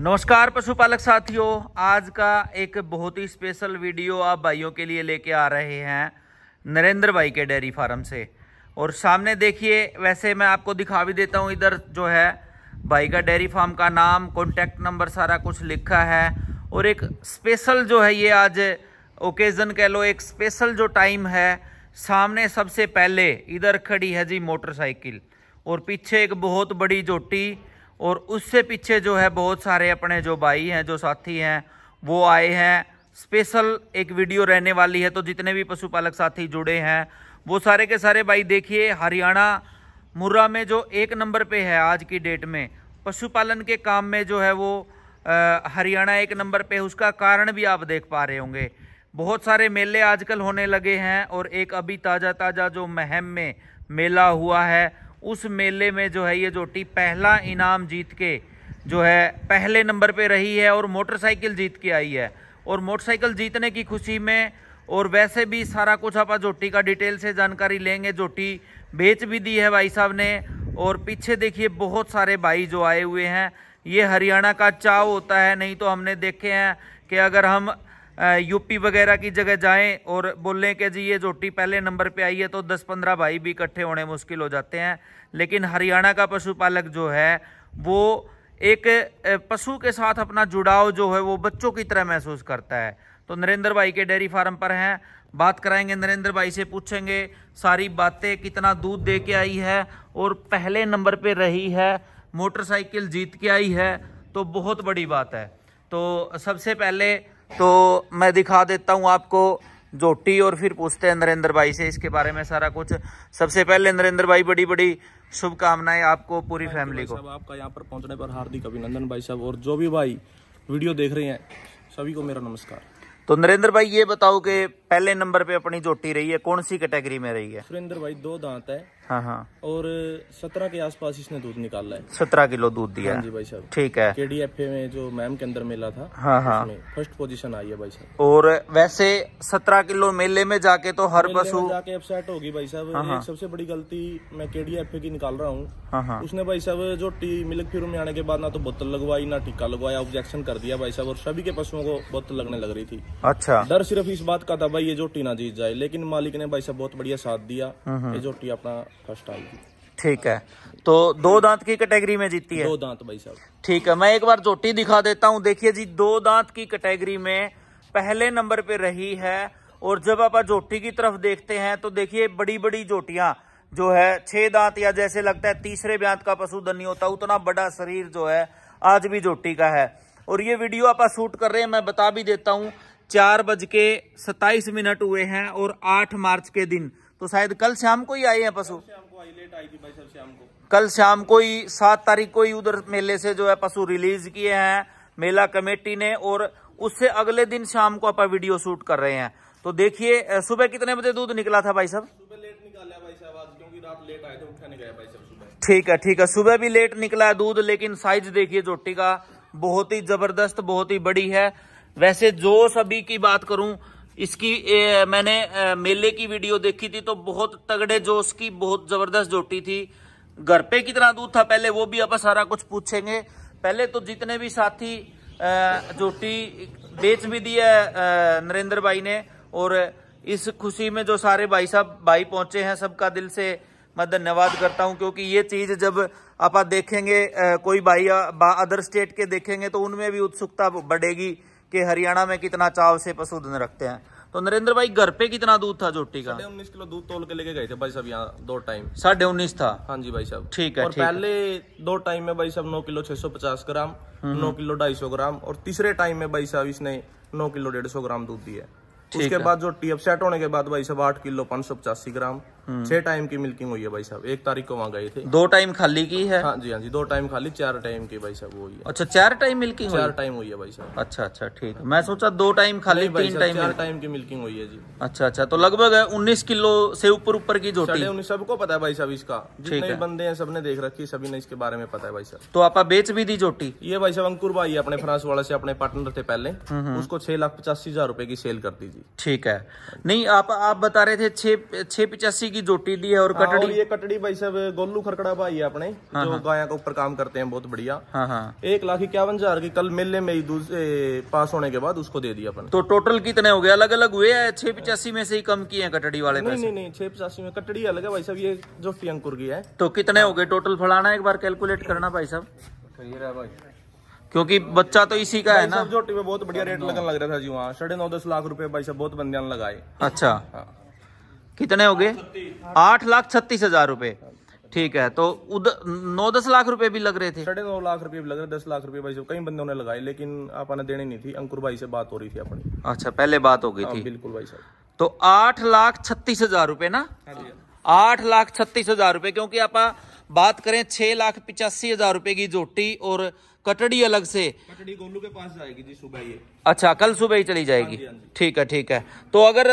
नमस्कार पशुपालक साथियों आज का एक बहुत ही स्पेशल वीडियो आप भाइयों के लिए लेके आ रहे हैं नरेंद्र भाई के डेयरी फार्म से और सामने देखिए वैसे मैं आपको दिखा भी देता हूँ इधर जो है भाई का डेयरी फार्म का नाम कॉन्टैक्ट नंबर सारा कुछ लिखा है और एक स्पेशल जो है ये आज ओकेज़न कह लो एक स्पेशल जो टाइम है सामने सबसे पहले इधर खड़ी है जी मोटरसाइकिल और पीछे एक बहुत बड़ी जोटी और उससे पीछे जो है बहुत सारे अपने जो भाई हैं जो साथी हैं वो आए हैं स्पेशल एक वीडियो रहने वाली है तो जितने भी पशुपालक साथी जुड़े हैं वो सारे के सारे भाई देखिए हरियाणा मुर्रा में जो एक नंबर पे है आज की डेट में पशुपालन के काम में जो है वो हरियाणा एक नंबर पे उसका कारण भी आप देख पा रहे होंगे बहुत सारे मेले आजकल होने लगे हैं और एक अभी ताज़ा ताज़ा जो महम में मेला हुआ है उस मेले में जो है ये जोटी पहला इनाम जीत के जो है पहले नंबर पे रही है और मोटरसाइकिल जीत के आई है और मोटरसाइकिल जीतने की खुशी में और वैसे भी सारा कुछ आप जोटी का डिटेल से जानकारी लेंगे जोटी बेच भी दी है भाई साहब ने और पीछे देखिए बहुत सारे भाई जो आए हुए हैं ये हरियाणा का चाव होता है नहीं तो हमने देखे हैं कि अगर हम यूपी वगैरह की जगह जाएं और बोलें कि जी ये जोटी पहले नंबर पे आई है तो 10-15 भाई भी इकट्ठे होने मुश्किल हो जाते हैं लेकिन हरियाणा का पशुपालक जो है वो एक पशु के साथ अपना जुड़ाव जो है वो बच्चों की तरह महसूस करता है तो नरेंद्र भाई के डेयरी फार्म पर हैं बात कराएंगे नरेंद्र भाई से पूछेंगे सारी बातें कितना दूध दे के आई है और पहले नंबर पे रही है मोटरसाइकिल जीत के आई है तो बहुत बड़ी बात है तो सबसे पहले तो मैं दिखा देता हूँ आपको जोटी और फिर पूछते हैं नरेंद्र भाई से इसके बारे में सारा कुछ सबसे पहले नरेंद्र भाई बड़ी बड़ी शुभकामनाएं आपको पूरी फैमिली को आपका यहाँ पर पहुँचने पर हार्दिक अभिनंदन भाई साहब और जो भी भाई वीडियो देख रहे हैं सभी को मेरा नमस्कार तो नरेंद्र भाई ये बताओ कि पहले नंबर पे अपनी जोटी रही है कौन सी कैटेगरी में रही है सुरेंद्र भाई दो दांत है हाँ हाँ और सत्रह के आसपास इसने दूध निकाला है सत्रह किलो दूध दिया हाँ जी भाई साहब ठीक है के डी एफ ए में जो मैम के अंदर मेला था हाँ हाँ फर्स्ट पोजीशन आई है भाई साहब और वैसे सत्रह किलो मेले में जाके तो हर पशु जाके अपसेट होगी भाई साहब हाँ, हाँ। सबसे बड़ी गलती मैं के डी एफ ए की निकाल रहा हूँ हाँ, हाँ। उसने भाई साहब जो टी मिल्क फिर में आने के बाद ना तो बोतल लगवाई ना टीका लगवाया ऑब्जेक्शन कर दिया भाई साहब और सभी के पशुओं को बोतल लगने लग रही थी अच्छा डर सिर्फ इस बात का था भाई भाई ये जोटी ना जीत जाए लेकिन मालिक ने भाई साहब बहुत बढ़िया साथ दिया हाँ, हाँ। ये जोटी अपना फर्स्ट आई ठीक है तो दो दांत की कैटेगरी में जीती है दो दांत भाई साहब ठीक है मैं एक बार जोटी दिखा देता हूँ देखिए जी दो दांत की कैटेगरी में पहले नंबर पे रही है और जब आप जोटी की तरफ देखते हैं तो देखिए बड़ी बड़ी जोटियां जो है छह दांत या जैसे लगता है तीसरे ब्यांत का पशु धनी होता उतना बड़ा शरीर जो है आज भी जोटी का है और ये वीडियो आप शूट कर रहे हैं मैं बता भी देता हूं चार बज के सताइस मिनट हुए हैं और आठ मार्च के दिन तो शायद कल शाम को ही आए हैं पशु कल शाम को ही सात तारीख को ही उधर मेले से जो है पशु रिलीज किए हैं मेला कमेटी ने और उससे अगले दिन शाम को आप वीडियो शूट कर रहे हैं तो देखिए सुबह कितने बजे दूध निकला था भाई साहब ठीक है ठीक है सुबह भी लेट निकला है दूध लेकिन साइज देखिए चोटी का बहुत ही जबरदस्त बहुत ही बड़ी है वैसे जो सभी की बात करूं इसकी ए, मैंने ए, मेले की वीडियो देखी थी तो बहुत तगड़े जोश की बहुत जबरदस्त जोटी थी घर पे कितना दूध था पहले वो भी अपन सारा कुछ पूछेंगे पहले तो जितने भी साथी जोटी बेच भी दी है नरेंद्र भाई ने और इस खुशी में जो सारे भाई साहब भाई पहुंचे हैं सबका दिल से मैं धन्यवाद करता हूं क्योंकि ये चीज जब आप देखेंगे कोई भाई अदर स्टेट के देखेंगे तो उनमें भी उत्सुकता बढ़ेगी कि हरियाणा में कितना चाव से पशुधन रखते हैं तो नरेंद्र भाई घर पे कितना दूध था जोटी का उन्नीस किलो दूध तोल के लेके गए थे भाई साहब यहाँ दो टाइम साढ़े उन्नीस था हाँ जी भाई साहब ठीक है और ठीक पहले है। दो टाइम में भाई साहब नौ किलो छह सौ पचास ग्राम हम्म। नौ किलो ढाई सौ ग्राम और तीसरे टाइम में भाई साहब इसने नौ किलो डेढ़ सौ ग्राम दूध दिया उसके बाद जो टी सेट होने के बाद भाई साहब आठ किलो पाँच सौ पचासी ग्राम हम्म। छह टाइम की मिल्किंग हुई है भाई साहब एक तारीख को वहाँ गए थे दो टाइम खाली की है हाँ जी हाँ जी दो टाइम खाली चार टाइम की भाई साहब हुई है अच्छा चार टाइम मिल्किंग चार टाइम हुई है भाई साहब अच्छा अच्छा ठीक है मैं सोचा दो टाइम खाली तीन टाइम चार टाइम की मिल्किंग हुई है जी अच्छा अच्छा तो लगभग उन्नीस किलो से ऊपर ऊपर की जो उन्नीस सबको पता है भाई साहब इसका जितने बंदे हैं सबने देख रखी सभी ने इसके बारे में पता है भाई साहब तो आप बेच भी दी जोटी ये भाई साहब अंकुर भाई अपने फ्रांस वाला से अपने पार्टनर थे पहले हम्म, हम्म। उसको छह लाख पचासी हजार रूपए की सेल कर दीजिए ठीक है नहीं आप आप बता रहे थे छह पचासी की जोटी दी है और हाँ, कटड़ी और ये कटड़ी भाई साहब गोलू खरकड़ा भाई है अपने हाँ, जो हाँ। गाय के ऊपर काम करते हैं बहुत बढ़िया हाँ, हाँ, एक लाख इक्यावन हजार की कल मेले में ही पास होने के बाद उसको दे दिया अपने तो टोटल कितने हो गए अलग अलग हुए है छह पिचासी में से ही कम किए हैं कटड़ी वाले नहीं नहीं छह पिचासी में कटड़ी अलग है भाई साहब ये जो फियंकुर की है तो कितने हो गए टोटल फलाना एक बार कैलकुलेट करना भाई साहब क्योंकि बच्चा तो इसी का है ना जोटी में बहुत बढ़िया रेट लगन लग रहा था जी वहाँ साढ़े नौ दस लाख रुपए भाई साहब बहुत बंदियां लगाए अच्छा हाँ। कितने हो गए आठ लाख छत्तीस हजार रुपए ठीक है तो उधर नौ दस लाख रुपए भी लग रहे थे साढ़े नौ लाख रुपए भी लग रहे दस लाख रुपए भाई कई बंदों ने लगाए लेकिन आपने देने नहीं थी अंकुर भाई से बात हो रही थी अपनी अच्छा पहले बात हो गई हाँ, थी बिल्कुल भाई साहब तो आठ लाख छत्तीस हजार रुपए ना हाँ आठ लाख छत्तीस हजार रुपए क्योंकि आप बात करें छह लाख पिचासी हजार रुपए की जोटी और कटड़ी अलग से कटड़ी गोलू के पास जाएगी जी सुबह ये अच्छा कल सुबह ही चली जाएगी हाँ ठीक है ठीक है तो अगर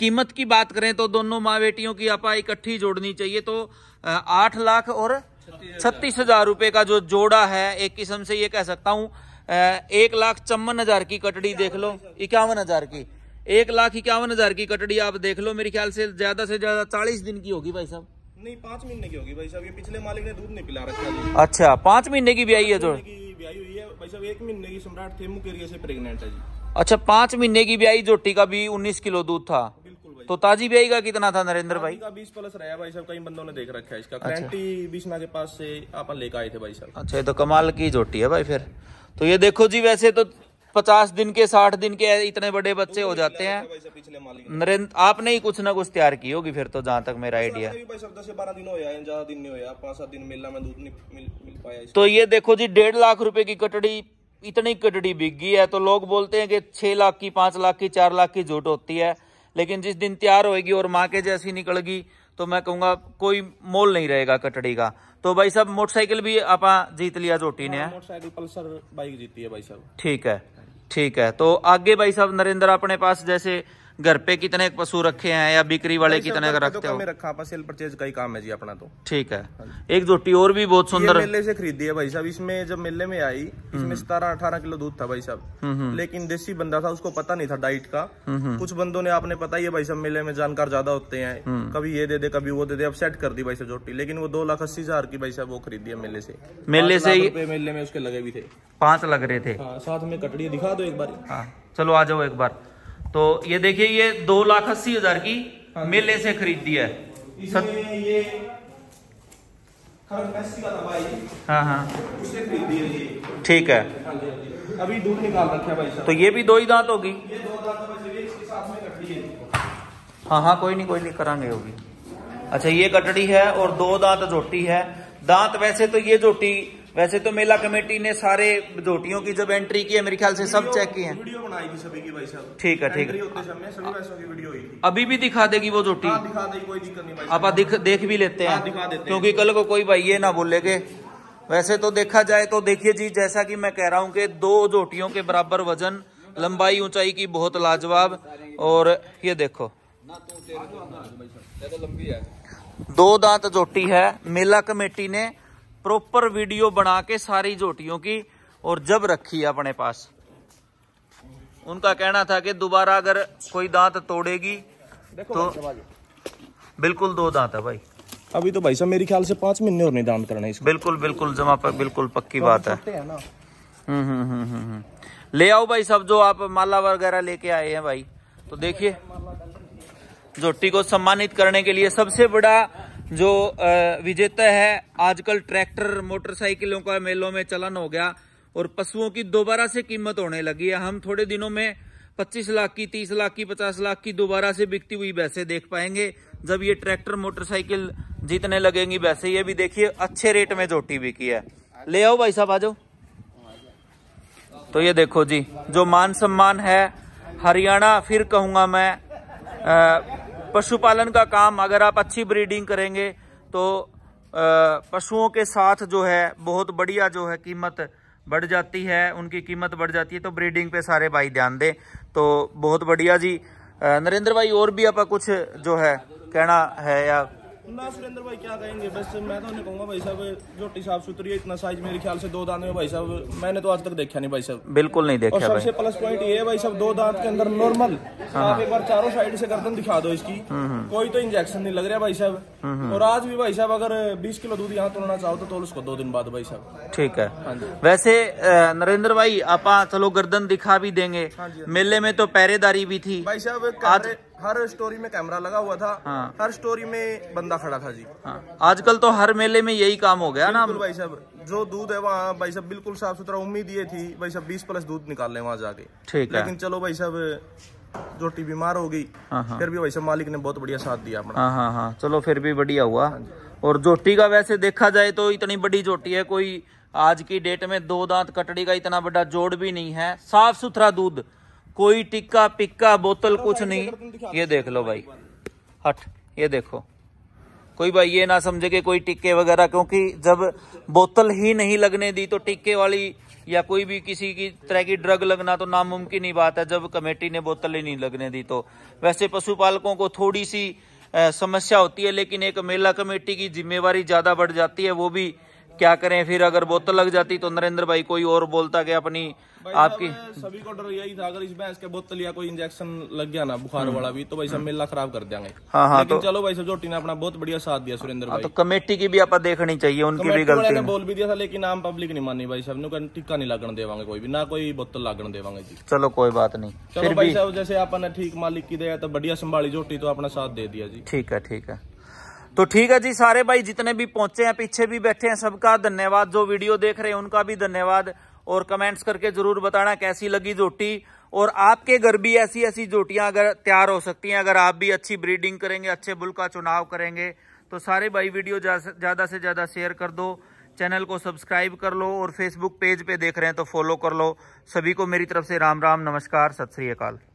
कीमत की बात करें तो दोनों माँ बेटियों की आप इकट्ठी जोड़नी चाहिए तो आठ लाख और छत्तीस हजार रूपए का जो जोड़ा है एक किस्म से ये कह सकता हूँ एक लाख चौवन हजार की कटड़ी देख लो इक्यावन हजार की एक लाख इक्यावन हजार की कटड़ी आप देख लो मेरे ख्याल से ज्यादा से ज्यादा चालीस दिन की होगी भाई साहब नहीं पाँच महीने की होगी भाई साहब ये पिछले मालिक ने दूध नहीं पिला रखा अच्छा पांच महीने की ब्याई है जो ब्याई हुई है भाई साहब एक महीने की सम्राट थे मुकेरिया से है जी अच्छा पांच महीने की ब्याई जोटी का भी उन्नीस किलो दूध था तो ताजी ब्याई का कितना था नरेंद्र भाई का बीस प्लस रहा भाई साहब कई बंदों ने देख रखा है इसका करंटी अच्छा। बीसना के पास से आप लेकर आए थे भाई साहब अच्छा तो कमाल की जोटी है भाई फिर तो ये देखो जी वैसे तो पचास दिन के साठ दिन के इतने बड़े बच्चे हो जाते हैं नरेंद्र आपने ही कुछ ना कुछ तैयार की होगी फिर तो जहाँ तक मेरा आइडिया तो ये देखो जी डेढ़ लाख रुपए की कटड़ी इतनी कटड़ी बिक गई है तो लोग बोलते हैं कि छह लाख की पांच लाख की चार लाख की जोट होती है लेकिन जिस दिन तैयार होएगी और माँ के जैसी निकलगी तो मैं कहूँगा कोई मोल नहीं रहेगा कटड़ी का तो भाई साहब मोटरसाइकिल भी आप जीत लिया चोटी ने हाँ, मोटरसाइकिल पल्सर बाइक जीती है भाई साहब ठीक है ठीक है तो आगे भाई साहब नरेंद्र अपने पास जैसे घर पे कितने पशु रखे हैं या बिक्री वाले कितने का रखते तो हो रखा सेल परचेज का ही काम है जी अपना तो ठीक है हाँ एक झोटी और भी बहुत सुंदर मेले से खरीदी है भाई साहब इसमें जब मेले में आई हम्म। इसमें सतारह अठारह किलो दूध था भाई साहब हम्म, हम्म। लेकिन देसी बंदा था उसको पता नहीं था डाइट का कुछ बंदो ने आपने पता ही है भाई साहब मेले में जानकार ज्यादा होते हैं कभी ये दे दे कभी वो दे दे अब सेट कर दी भाई साहब जोटी लेकिन वो दो लाख अस्सी हजार की भाई साहब वो खरीदी है मेले से मेले से मेले में उसके लगे भी थे पांच लग रहे थे हाँ, साथ में कटड़ी दिखा दो एक बार हाँ, चलो आ जाओ एक बार तो ये देखिए ये दो लाख अस्सी हजार की हाँ मेले से खरीदी है सत... ये हाँ हाँ ठीक है हाँ हाँ अभी दूध निकाल रखे भाई तो ये भी दो ही दांत होगी तो हाँ हाँ कोई नहीं कोई नहीं करांगे होगी अच्छा ये कटड़ी है और दो दांत जोटी है दांत वैसे तो ये जोटी वैसे तो मेला कमेटी ने सारे धोटियों की जब एंट्री की है मेरे ख्याल से सब चेक किए हैं वीडियो बनाई थी सभी की भाई साहब ठीक है ठीक है अभी भी दिखा देगी वो झोटी हाँ, आप देख भी लेते हाँ, हैं क्योंकि कल को कोई भाई ये ना बोलेगे वैसे तो देखा जाए तो देखिए जी जैसा कि मैं कह रहा हूँ कि दो झोटियों के बराबर वजन लंबाई ऊंचाई की बहुत लाजवाब और ये देखो दो दांत झोटी है मेला कमेटी ने प्रॉपर वीडियो बना के सारी जोटियों की और जब रखी अपने पास उनका कहना था कि दोबारा अगर कोई दांत तोड़ेगी तो बिल्कुल दो दांत है भाई अभी तो भाई साहब मेरे ख्याल से पांच महीने और नहीं दांत करना इसको बिल्कुल बिल्कुल जमा पर बिल्कुल पक्की तो बात है हम्म, हम्म, हम्म, ले आओ भाई सब जो आप माला वगैरह लेके आए हैं भाई तो देखिए जोटी को सम्मानित करने के लिए सबसे बड़ा जो विजेता है आजकल ट्रैक्टर मोटरसाइकिलों का मेलों में चलन हो गया और पशुओं की दोबारा से कीमत होने लगी है हम थोड़े दिनों में 25 लाख की 30 लाख की 50 लाख की दोबारा से बिकती हुई वैसे देख पाएंगे जब ये ट्रैक्टर मोटरसाइकिल जीतने लगेंगी वैसे ये भी देखिए अच्छे रेट में जोटी बिकी है ले आओ भाई साहब आज तो ये देखो जी जो मान सम्मान है हरियाणा फिर कहूंगा मैं आ, पशुपालन का काम अगर आप अच्छी ब्रीडिंग करेंगे तो पशुओं के साथ जो है बहुत बढ़िया जो है कीमत बढ़ जाती है उनकी कीमत बढ़ जाती है तो ब्रीडिंग पे सारे भाई ध्यान दें तो बहुत बढ़िया जी नरेंद्र भाई और भी आप कुछ जो है कहना है या ना सुरेंद्र भाई क्या कहेंगे बस मैं तो भाई साहब साफ सुथरी है इतना साइज मेरे ख्याल से दो में भाई साहब मैंने तो आज तक देखा नहीं भाई साहब बिल्कुल नहीं देखा और सबसे प्लस पॉइंट ये भाई साहब दो दांत के अंदर नॉर्मल हाँ। आप एक बार चारों साइड से गर्दन दिखा दो इसकी हम्म, हम्म। कोई तो इंजेक्शन नहीं लग रहा भाई साहब हम्म, और आज भी भाई साहब अगर बीस किलो दूध यहाँ तोड़ना चाहो तो उसको दो दिन बाद भाई साहब ठीक है हाँ वैसे नरेंद्र भाई आप चलो गर्दन दिखा भी देंगे हाँ मेले में तो पहरेदारी भी थी भाई साहब हर स्टोरी में कैमरा लगा हुआ था हाँ। हर स्टोरी में बंदा खड़ा था जी हाँ। आजकल तो हर मेले में यही काम हो गया ना भाई साहब जो दूध है वहाँ भाई साहब बिल्कुल साफ सुथरा उम्मीद ये थी भाई साहब बीस प्लस दूध निकाल ले वहाँ जाके ठीक है लेकिन चलो भाई साहब जोटी बीमार हो गई हाँ, हाँ। फिर भी भाई साहब मालिक ने बहुत बढ़िया साथ दिया अपना हाँ हाँ, हाँ। चलो फिर भी बढ़िया हुआ और जोटी का वैसे देखा जाए तो इतनी बड़ी जोटी है कोई आज की डेट में दो दांत कटड़ी का इतना बड़ा जोड़ भी नहीं है साफ सुथरा दूध कोई टिक्का पिक्का बोतल कुछ नहीं ये देख लो भाई हट ये देखो कोई भाई ये ना समझे कि कोई टिक्के वगैरह क्योंकि जब बोतल ही नहीं लगने दी तो टिक्के वाली या कोई भी किसी की तरह की ड्रग लगना तो नामुमकिन ही बात है जब कमेटी ने बोतल ही नहीं लगने दी तो वैसे पशुपालकों को थोड़ी सी समस्या होती है लेकिन एक मेला कमेटी की जिम्मेवारी ज्यादा बढ़ जाती है वो भी क्या करें फिर अगर बोतल लग जाती तो नरेंद्र भाई कोई और बोलता क्या अपनी आपकी सभी को डर यही था अगर इस भैंस के बोतल या कोई इंजेक्शन लग गया ना बुखार वाला भी तो भाई साहब हम्म। मेला खराब कर देंगे हाँ हाँ तो, चलो भाई साहब जोटी ने अपना बहुत बढ़िया साथ दिया सुरेंद्र हाँ, भाई तो कमेटी की भी आप देखनी चाहिए उनकी भी गलती बोल भी दिया था लेकिन आम पब्लिक नहीं मानी भाई साहब ने टिक्का नहीं लगन देवांगे कोई भी ना कोई बोतल लगन देवांगे जी चलो कोई बात नहीं चलो भाई साहब जैसे आपने ठीक मालिक की दिया तो बढ़िया संभाली जोटी तो अपना साथ दे दिया जी ठीक है ठीक है तो ठीक है जी सारे भाई जितने भी पहुंचे हैं पीछे भी बैठे हैं सबका धन्यवाद जो वीडियो देख रहे हैं उनका भी धन्यवाद और कमेंट्स करके जरूर बताना कैसी लगी जोटी और आपके घर भी ऐसी ऐसी जोटियां अगर तैयार हो सकती हैं अगर आप भी अच्छी ब्रीडिंग करेंगे अच्छे बुल का चुनाव करेंगे तो सारे भाई वीडियो ज़्यादा से ज़्यादा शेयर कर दो चैनल को सब्सक्राइब कर लो और फेसबुक पेज पे देख रहे हैं तो फॉलो कर लो सभी को मेरी तरफ से राम राम नमस्कार सत श्री अकाल